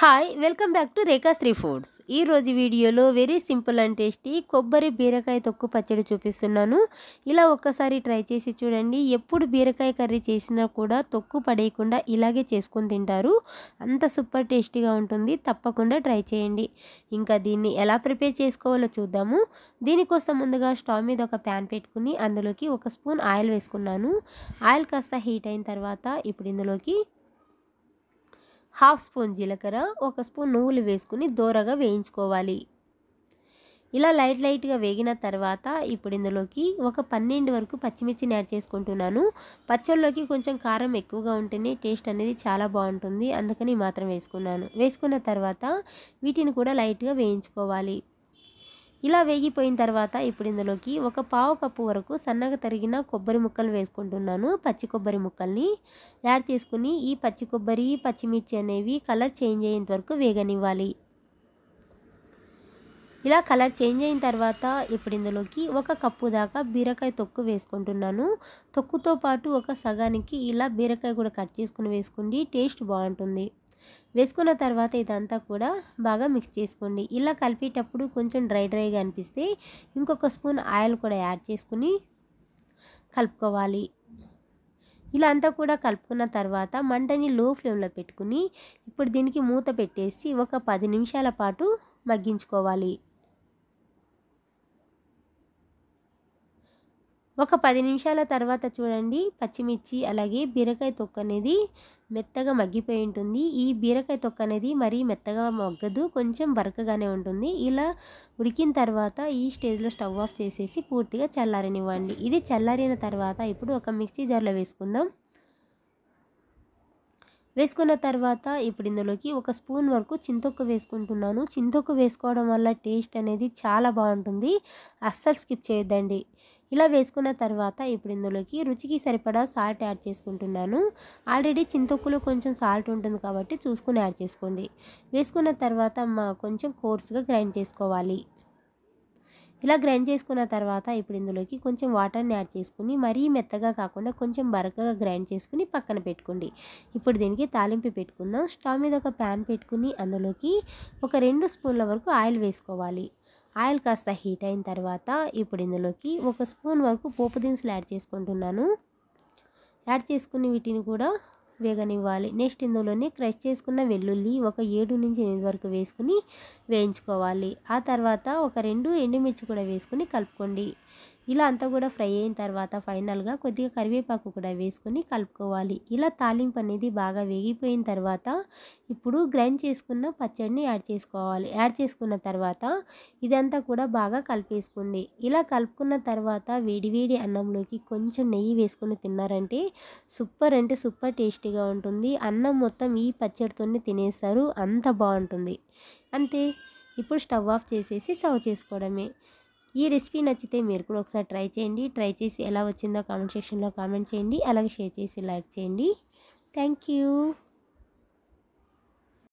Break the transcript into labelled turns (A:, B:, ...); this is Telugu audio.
A: hi welcome back to Rekha Sri foods ఈరోజు వీడియోలో వెరీ సింపుల్ అండ్ టేస్టీ కొబ్బరి బీరకాయ తొక్కు పచ్చడి చూపిస్తున్నాను ఇలా ఒక్కసారి ట్రై చేసి చూడండి ఎప్పుడు బీరకాయ కర్రీ చేసినా కూడా తొక్కు పడేయకుండా ఇలాగే చేసుకొని తింటారు అంత సూపర్ టేస్టీగా ఉంటుంది తప్పకుండా ట్రై చేయండి ఇంకా దీన్ని ఎలా ప్రిపేర్ చేసుకోవాలో చూద్దాము దీనికోసం ముందుగా స్టవ్ మీద ఒక ప్యాన్ పెట్టుకుని అందులోకి ఒక స్పూన్ ఆయిల్ వేసుకున్నాను ఆయిల్ కాస్త హీట్ అయిన తర్వాత ఇప్పుడు ఇందులోకి హాఫ్ స్పూన్ జీలకర్ర ఒక స్పూన్ నువ్వులు వేసుకుని దోరగా వేయించుకోవాలి ఇలా లైట్ లైట్గా వేగిన తర్వాత ఇప్పుడు ఇందులోకి ఒక పన్నెండు వరకు పచ్చిమిర్చిని యాడ్ చేసుకుంటున్నాను పచ్చళ్ళలోకి కొంచెం కారం ఎక్కువగా ఉంటేనే టేస్ట్ అనేది చాలా బాగుంటుంది అందుకని మాత్రం వేసుకున్నాను వేసుకున్న తర్వాత వీటిని కూడా లైట్గా వేయించుకోవాలి ఇలా వేగిపోయిన తర్వాత ఇప్పుడు ఇందులోకి ఒక పావు కప్పు వరకు సన్నగా తరిగిన కొబ్బరి ముక్కలు వేసుకుంటున్నాను పచ్చి కొబ్బరి ముక్కల్ని యాడ్ చేసుకుని ఈ పచ్చి కొబ్బరి పచ్చిమిర్చి అనేవి కలర్ చేంజ్ అయ్యేంత వరకు వేగనివ్వాలి ఇలా కలర్ చేంజ్ అయిన తర్వాత ఇప్పుడు ఇందులోకి ఒక కప్పు దాకా బీరకాయ తొక్కు వేసుకుంటున్నాను తొక్కుతో పాటు ఒక సగానికి ఇలా బీరకాయ కూడా కట్ చేసుకుని వేసుకుంటే టేస్ట్ బాగుంటుంది వేసుకున్న తర్వాత ఇదంతా కూడా బాగా మిక్స్ చేసుకోండి ఇలా కలిపేటప్పుడు కొంచెం డ్రై డ్రైగా అనిపిస్తే ఇంకొక స్పూన్ ఆయిల్ కూడా యాడ్ చేసుకుని కలుపుకోవాలి ఇలా అంతా కూడా కలుపుకున్న తర్వాత మంటని లో ఫ్లేమ్లో పెట్టుకుని ఇప్పుడు దీనికి మూత పెట్టేసి ఒక పది నిమిషాల పాటు మగ్గించుకోవాలి ఒక పది నిమిషాల తర్వాత చూడండి పచ్చిమిర్చి అలాగే బీరకాయ తొక్క అనేది మెత్తగా మగ్గిపోయి ఉంటుంది ఈ బీరకాయ తొక్క అనేది మరీ మెత్తగా మగ్గదు కొంచెం బరకగానే ఉంటుంది ఇలా ఉడికిన తర్వాత ఈ స్టేజ్లో స్టవ్ ఆఫ్ చేసేసి పూర్తిగా చల్లారనివ్వండి ఇది చల్లారిన తర్వాత ఇప్పుడు ఒక మిక్సీ జార్లో వేసుకుందాం వేసుకున్న తర్వాత ఇప్పుడు ఇందులోకి ఒక స్పూన్ వరకు చింతొక్కు వేసుకుంటున్నాను చింతొక్కు వేసుకోవడం వల్ల టేస్ట్ అనేది చాలా బాగుంటుంది అస్సలు స్కిప్ చేయొద్దండి ఇలా వేసుకున్న తర్వాత ఇప్పుడు ఇందులోకి రుచికి సరిపడా సాల్ట్ యాడ్ చేసుకుంటున్నాను ఆల్రెడీ చింతొక్కులో కొంచెం సాల్ట్ ఉంటుంది కాబట్టి చూసుకుని యాడ్ చేసుకోండి వేసుకున్న తర్వాత కొంచెం కోర్స్గా గ్రైండ్ చేసుకోవాలి ఇలా గ్రైండ్ చేసుకున్న తర్వాత ఇప్పుడు ఇందులోకి కొంచెం వాటర్ని యాడ్ చేసుకుని మరీ మెత్తగా కాకుండా కొంచెం బరకగా గ్రైండ్ చేసుకుని పక్కన పెట్టుకోండి ఇప్పుడు దీనికి తాలింపు పెట్టుకుందాం స్టవ్ మీద ఒక ప్యాన్ పెట్టుకుని అందులోకి ఒక రెండు స్పూన్ల వరకు ఆయిల్ వేసుకోవాలి ఆయిల్ కాస్త హీట్ అయిన తర్వాత ఇప్పుడు ఇందులోకి ఒక స్పూన్ వరకు పోపు దినుసులు యాడ్ చేసుకుంటున్నాను యాడ్ చేసుకుని వీటిని కూడా వేగనివ్వాలి నెక్స్ట్ ఇందులోనే క్రష్ చేసుకున్న వెల్లుల్లి ఒక ఏడు నుంచి ఎనిమిది వరకు వేసుకుని వేయించుకోవాలి ఆ తర్వాత ఒక రెండు ఎండుమిర్చి కూడా వేసుకుని కలుపుకోండి ఇలా అంతా కూడా ఫ్రై అయిన తర్వాత ఫైనల్గా కొద్దిగా కరివేపాకు కూడా వేసుకొని కలుపుకోవాలి ఇలా తాలింపు అనేది బాగా వేగిపోయిన తర్వాత ఇప్పుడు గ్రైండ్ చేసుకున్న పచ్చడిని యాడ్ చేసుకోవాలి యాడ్ చేసుకున్న తర్వాత ఇదంతా కూడా బాగా కలిపేసుకోండి ఇలా కలుపుకున్న తర్వాత వేడివేడి అన్నంలోకి కొంచెం నెయ్యి వేసుకుని తిన్నారంటే సూపర్ అంటే సూపర్ టేస్ట్ టేస్టీగా ఉంటుంది అన్నం మొత్తం ఈ పచ్చడితోనే తినేస్తారు అంత బాగుంటుంది అంతే ఇప్పుడు స్టవ్ ఆఫ్ చేసేసి సర్వ్ చేసుకోవడమే ఈ రెసిపీ నచ్చితే మీరు కూడా ఒకసారి ట్రై చేయండి ట్రై చేసి ఎలా వచ్చిందో కామెంట్ సెక్షన్లో కామెంట్ చేయండి అలాగే షేర్ చేసి లైక్ చేయండి థ్యాంక్ యూ